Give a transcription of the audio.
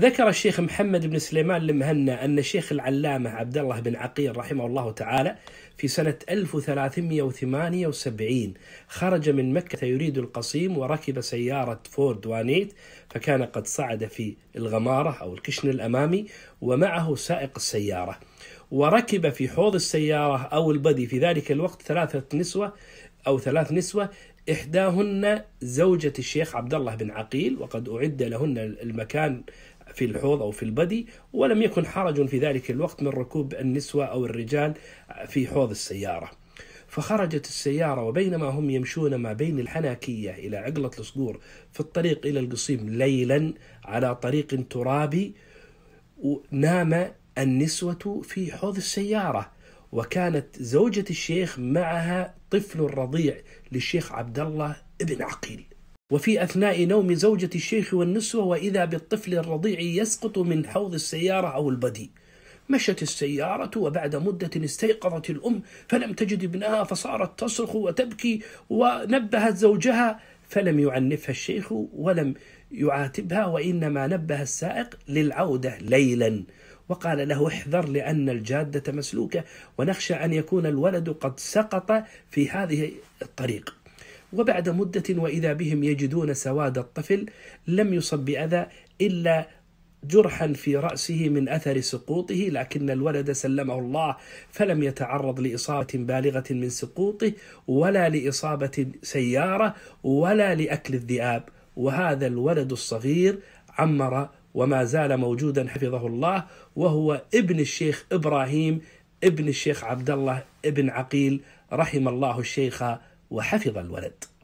ذكر الشيخ محمد بن سليمان المهنا أن الشيخ العلامة عبد الله بن عقيل رحمه الله تعالى في سنة 1378 خرج من مكة يريد القصيم وركب سيارة فورد وانيت فكان قد صعد في الغمارة أو الكشن الأمامي ومعه سائق السيارة وركب في حوض السيارة أو البدي في ذلك الوقت ثلاثة نسوة أو ثلاث نسوة إحداهن زوجة الشيخ عبد الله بن عقيل وقد أعد لهن المكان في الحوض أو في البدي ولم يكن حرج في ذلك الوقت من ركوب النسوة أو الرجال في حوض السيارة فخرجت السيارة وبينما هم يمشون ما بين الحناكية إلى عقلة الصقور في الطريق إلى القصيم ليلا على طريق ترابي نام النسوة في حوض السيارة وكانت زوجة الشيخ معها طفل رضيع للشيخ عبد الله ابن عقيل وفي أثناء نوم زوجة الشيخ والنسوة وإذا بالطفل الرضيع يسقط من حوض السيارة أو البدي مشت السيارة وبعد مدة استيقظت الأم فلم تجد ابنها فصارت تصرخ وتبكي ونبهت زوجها فلم يعنفها الشيخ ولم يعاتبها وإنما نبه السائق للعودة ليلا وقال له احذر لأن الجادة مسلوكة ونخشى أن يكون الولد قد سقط في هذه الطريق وبعد مدة وإذا بهم يجدون سواد الطفل لم يصب بأذى إلا جرحا في رأسه من أثر سقوطه لكن الولد سلمه الله فلم يتعرض لإصابة بالغة من سقوطه ولا لإصابة سيارة ولا لأكل الذئاب وهذا الولد الصغير عمر وما زال موجودا حفظه الله وهو ابن الشيخ إبراهيم ابن الشيخ عبد الله ابن عقيل رحم الله الشيخ وحفظ الولد